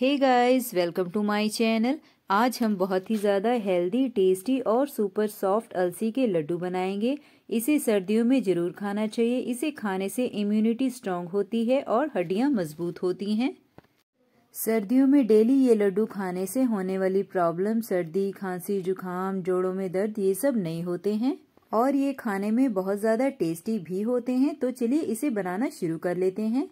hey guys welcome to my channel आज हम बहुत ही ज़्यादा हेल्दी टेस्टी और सुपर सॉफ्ट अलसी के लड्डू बनाएंगे इसे सर्दियों में ज़रूर खाना चाहिए इसे खाने से इम्यूनिटी स्ट्रांग होती है और हड्डियां मजबूत होती हैं सर्दियों में डेली ये लड्डू खाने से होने वाली प्रॉब्लम सर्दी खांसी जुकाम जोड़ों में दर्द ये सब नहीं होते हैं और ये खाने में बहुत ज़्यादा टेस्टी भी होते हैं तो चलिए इसे बनाना शुरू कर लेते हैं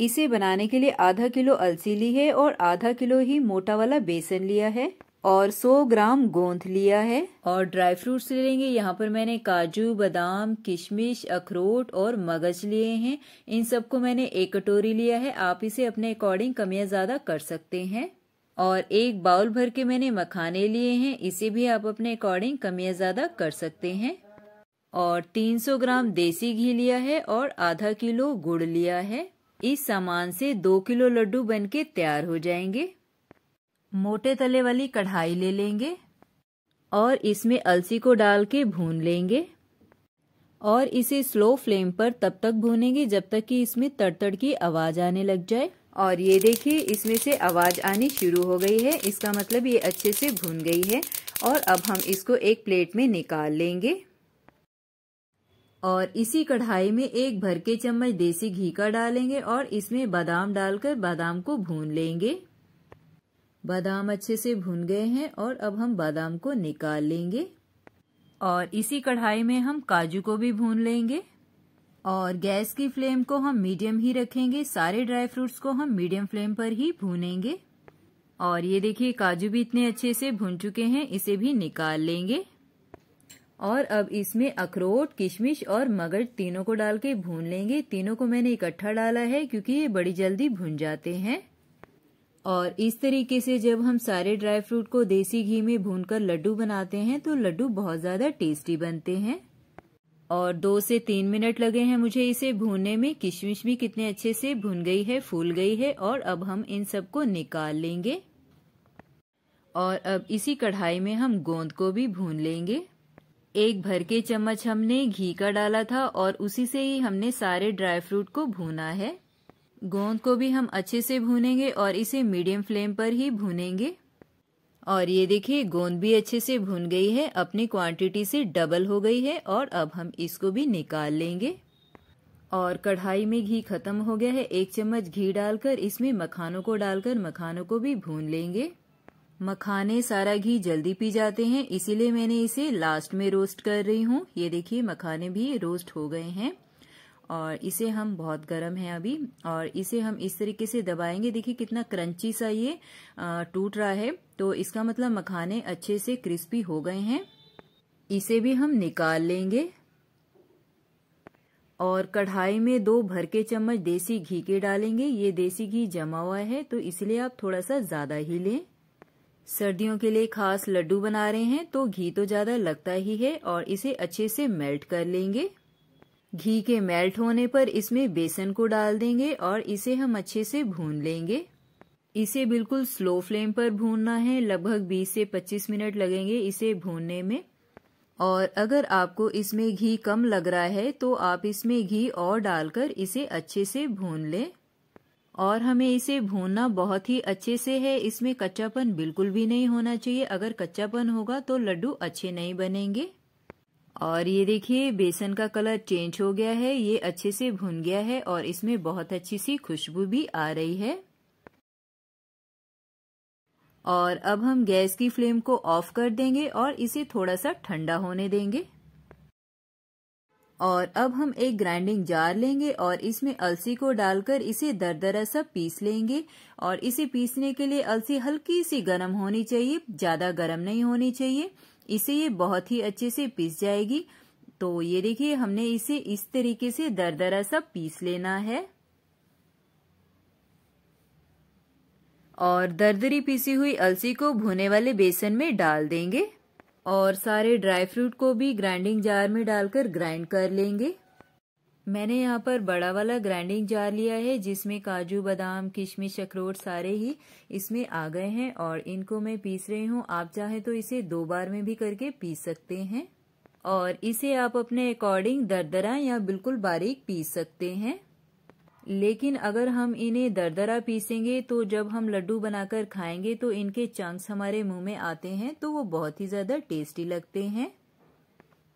इसे बनाने के लिए आधा किलो अलसी ली है और आधा किलो ही मोटा वाला बेसन लिया है और 100 ग्राम गोंद लिया है और ड्राई फ्रूट्स ले लेंगे यहाँ पर मैंने काजू बादाम किशमिश अखरोट और मगज लिए हैं इन सबको मैंने एक कटोरी लिया है आप इसे अपने अकॉर्डिंग कमियाँ ज़्यादा कर सकते हैं और एक बाउल भर के मैंने मखाने लिए हैं इसे भी आप अपने अकॉर्डिंग कमियाँ ज़्यादा कर सकते हैं और 300 ग्राम देसी घी लिया है और आधा किलो गुड़ लिया है इस सामान से दो किलो लड्डू बनके तैयार हो जाएंगे मोटे तले वाली कढ़ाई ले लेंगे और इसमें अलसी को डाल के भून लेंगे और इसे स्लो फ्लेम पर तब तक भूनेंगे जब तक कि इसमें तड़तड़ की आवाज़ आने लग जाए और ये देखिए इसमें से आवाज़ आनी शुरू हो गई है इसका मतलब ये अच्छे से भून गई है और अब हम इसको एक प्लेट में निकाल लेंगे और इसी कढ़ाई में एक भर के चम्मच देसी घी का डालेंगे और इसमें बादाम डालकर बादाम को भून लेंगे बादाम अच्छे से भून गए हैं और अब हम बादाम को निकाल लेंगे और इसी कढ़ाई में हम काजू को भी भून लेंगे और गैस की फ्लेम को हम मीडियम ही रखेंगे सारे ड्राई फ्रूट्स को हम मीडियम फ्लेम पर ही भूनेंगे और ये देखिए काजू भी इतने अच्छे से भून चुके हैं इसे भी निकाल लेंगे और अब इसमें अखरोट किशमिश और मगज तीनों को डाल के भून लेंगे तीनों को मैंने इकट्ठा डाला है क्योंकि ये बड़ी जल्दी भून जाते हैं और इस तरीके से जब हम सारे ड्राई फ्रूट को देसी घी में भूनकर लड्डू बनाते हैं तो लड्डू बहुत ज्यादा टेस्टी बनते हैं और दो से तीन मिनट लगे हैं मुझे इसे भूनने में किशमिश भी कितने अच्छे से भून गई है फूल गई है और अब हम इन सबको निकाल लेंगे और अब इसी कढ़ाई में हम गोंद को भी भून लेंगे एक भर के चम्मच हमने घी का डाला था और उसी से ही हमने सारे ड्राई फ्रूट को भूना है गोंद को भी हम अच्छे से भूनेंगे और इसे मीडियम फ्लेम पर ही भूनेंगे और ये देखिए गोंद भी अच्छे से भून गई है अपनी क्वांटिटी से डबल हो गई है और अब हम इसको भी निकाल लेंगे और कढ़ाई में घी खत्म हो गया है एक चम्मच घी डालकर इसमें मखानों को डालकर मखानों को भी भून लेंगे मखाने सारा घी जल्दी पी जाते हैं इसीलिए मैंने इसे लास्ट में रोस्ट कर रही हूँ ये देखिए मखाने भी रोस्ट हो गए हैं और इसे हम बहुत गर्म है अभी और इसे हम इस तरीके से दबाएंगे देखिए कितना क्रंची सा ये टूट रहा है तो इसका मतलब मखाने अच्छे से क्रिस्पी हो गए हैं इसे भी हम निकाल लेंगे और कढ़ाई में दो भर के चम्मच देसी घी के डालेंगे ये देसी घी जमा हुआ है तो इसलिए आप थोड़ा सा ज्यादा ही लें सर्दियों के लिए खास लड्डू बना रहे हैं तो घी तो ज़्यादा लगता ही है और इसे अच्छे से मेल्ट कर लेंगे घी के मेल्ट होने पर इसमें बेसन को डाल देंगे और इसे हम अच्छे से भून लेंगे इसे बिल्कुल स्लो फ्लेम पर भूनना है लगभग 20 से 25 मिनट लगेंगे इसे भूनने में और अगर आपको इसमें घी कम लग रहा है तो आप इसमें घी और डालकर इसे अच्छे से भून लें और हमें इसे भूनना बहुत ही अच्छे से है इसमें कच्चापन बिल्कुल भी नहीं होना चाहिए अगर कच्चापन होगा तो लड्डू अच्छे नहीं बनेंगे और ये देखिए बेसन का कलर चेंज हो गया है ये अच्छे से भून गया है और इसमें बहुत अच्छी सी खुशबू भी आ रही है और अब हम गैस की फ्लेम को ऑफ कर देंगे और इसे थोड़ा सा ठंडा होने देंगे और अब हम एक ग्राइंडिंग जार लेंगे और इसमें अलसी को डालकर इसे दर दरा सा पीस लेंगे और इसे पीसने के लिए अलसी हल्की सी गर्म होनी चाहिए ज़्यादा गर्म नहीं होनी चाहिए इसे ये बहुत ही अच्छे से पीस जाएगी तो ये देखिए हमने इसे इस तरीके से दर दरा सा पीस लेना है और दरदरी पीसी हुई अलसी को भुने वाले बेसन में डाल देंगे और सारे ड्राई फ्रूट को भी ग्राइंडिंग जार में डालकर ग्राइंड कर लेंगे मैंने यहाँ पर बड़ा वाला ग्राइंडिंग जार लिया है जिसमें काजू बादाम किशमिश अखरोट सारे ही इसमें आ गए हैं और इनको मैं पीस रही हूँ आप चाहे तो इसे दो बार में भी करके पीस सकते हैं और इसे आप अपने अकॉर्डिंग दरदरा या बिल्कुल बारीक पीस सकते हैं लेकिन अगर हम इन्हें दरदरा पीसेंगे तो जब हम लड्डू बनाकर खाएंगे तो इनके चंक्स हमारे मुंह में आते हैं तो वो बहुत ही ज़्यादा टेस्टी लगते हैं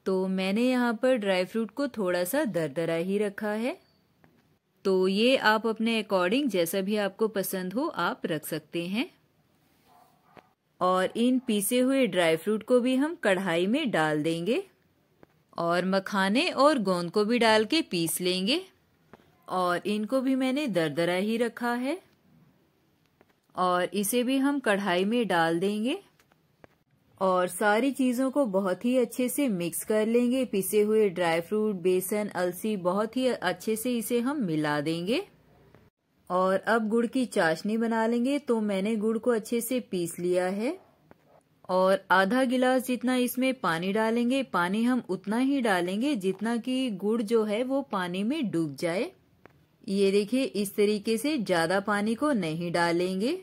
तो मैंने यहाँ पर ड्राई फ्रूट को थोड़ा सा दरदरा ही रखा है तो ये आप अपने अकॉर्डिंग जैसा भी आपको पसंद हो आप रख सकते हैं और इन पीसे हुए ड्राई फ्रूट को भी हम कढ़ाई में डाल देंगे और मखाने और गोंद को भी डाल के पीस लेंगे और इनको भी मैंने दरदरा ही रखा है और इसे भी हम कढ़ाई में डाल देंगे और सारी चीज़ों को बहुत ही अच्छे से मिक्स कर लेंगे पिसे हुए ड्राई फ्रूट बेसन अलसी बहुत ही अच्छे से इसे हम मिला देंगे और अब गुड़ की चाशनी बना लेंगे तो मैंने गुड़ को अच्छे से पीस लिया है और आधा गिलास जितना इसमें पानी डालेंगे पानी हम उतना ही डालेंगे जितना कि गुड़ जो है वो पानी में डूब जाए ये देखिए इस तरीके से ज़्यादा पानी को नहीं डालेंगे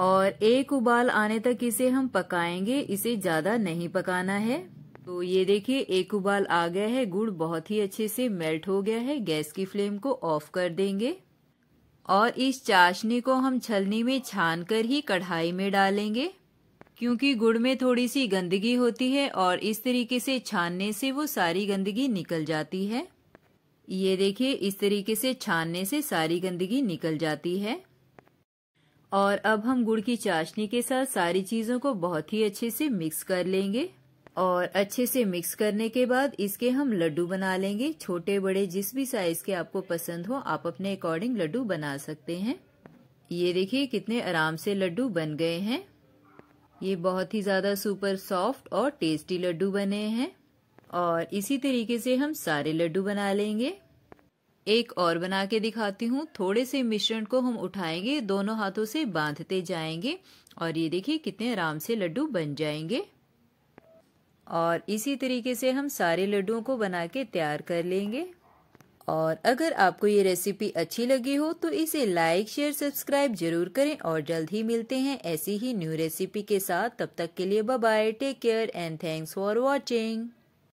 और एक उबाल आने तक इसे हम पकाएंगे इसे ज़्यादा नहीं पकाना है तो ये देखिए एक उबाल आ गया है गुड़ बहुत ही अच्छे से मेल्ट हो गया है गैस की फ्लेम को ऑफ कर देंगे और इस चाशनी को हम छलनी में छान कर ही कढ़ाई में डालेंगे क्योंकि गुड़ में थोड़ी सी गंदगी होती है और इस तरीके से छानने से वो सारी गंदगी निकल जाती है ये देखिए इस तरीके से छानने से सारी गंदगी निकल जाती है और अब हम गुड़ की चाशनी के साथ सारी चीज़ों को बहुत ही अच्छे से मिक्स कर लेंगे और अच्छे से मिक्स करने के बाद इसके हम लड्डू बना लेंगे छोटे बड़े जिस भी साइज के आपको पसंद हो आप अपने अकॉर्डिंग लड्डू बना सकते हैं ये देखिए कितने आराम से लड्डू बन गए हैं ये बहुत ही ज़्यादा सुपर सॉफ्ट और टेस्टी लड्डू बने हैं और इसी तरीके से हम सारे लड्डू बना लेंगे एक और बना के दिखाती हूँ थोड़े से मिश्रण को हम उठाएंगे दोनों हाथों से बांधते जाएंगे और ये देखिए कितने आराम से लड्डू बन जाएंगे और इसी तरीके से हम सारे लड्डुओं को बना के तैयार कर लेंगे और अगर आपको ये रेसिपी अच्छी लगी हो तो इसे लाइक शेयर सब्सक्राइब जरूर करें और जल्द ही मिलते हैं ऐसी ही न्यू रेसिपी के साथ तब तक के लिए bye take care and thanks for watching